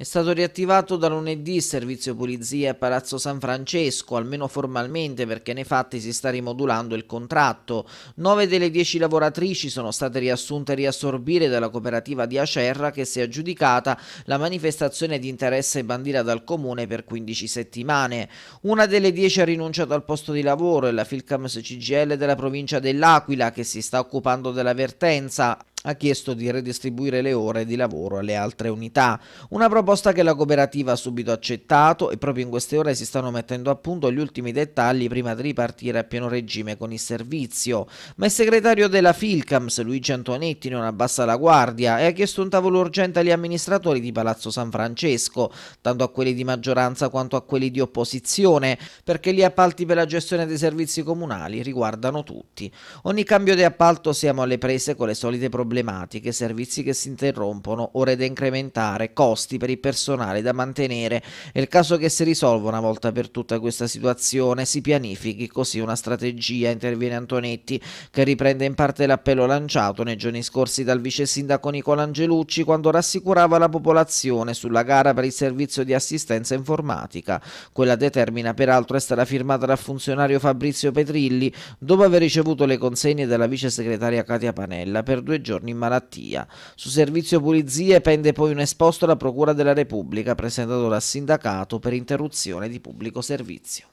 È stato riattivato da lunedì il servizio pulizia a Palazzo San Francesco, almeno formalmente perché nei fatti si sta rimodulando il contratto. Nove delle dieci lavoratrici sono state riassunte e riassorbire dalla cooperativa di Acerra che si è aggiudicata la manifestazione di interesse bandiera dal comune per 15 settimane. Una delle dieci ha rinunciato al posto di lavoro e la Filcams CGL della provincia dell'Aquila che si sta occupando della vertenza ha chiesto di redistribuire le ore di lavoro alle altre unità, una proposta che la cooperativa ha subito accettato e proprio in queste ore si stanno mettendo a punto gli ultimi dettagli prima di ripartire a pieno regime con il servizio. Ma il segretario della Filcams, Luigi Antonetti, non abbassa la guardia e ha chiesto un tavolo urgente agli amministratori di Palazzo San Francesco, tanto a quelli di maggioranza quanto a quelli di opposizione, perché gli appalti per la gestione dei servizi comunali riguardano tutti. Ogni cambio di appalto siamo alle prese con le solite problematiche problematiche, servizi che si interrompono, ore da incrementare, costi per il personale da mantenere. È il caso che si risolva una volta per tutta questa situazione, si pianifichi così una strategia, interviene Antonetti, che riprende in parte l'appello lanciato nei giorni scorsi dal vice sindaco Nicola Angelucci quando rassicurava la popolazione sulla gara per il servizio di assistenza informatica. Quella determina peraltro è stata firmata dal funzionario Fabrizio Petrilli dopo aver ricevuto le consegne dalla vice segretaria Katia Panella per due giorni giorni in malattia. Su servizio pulizie pende poi un esposto alla Procura della Repubblica presentato dal sindacato per interruzione di pubblico servizio.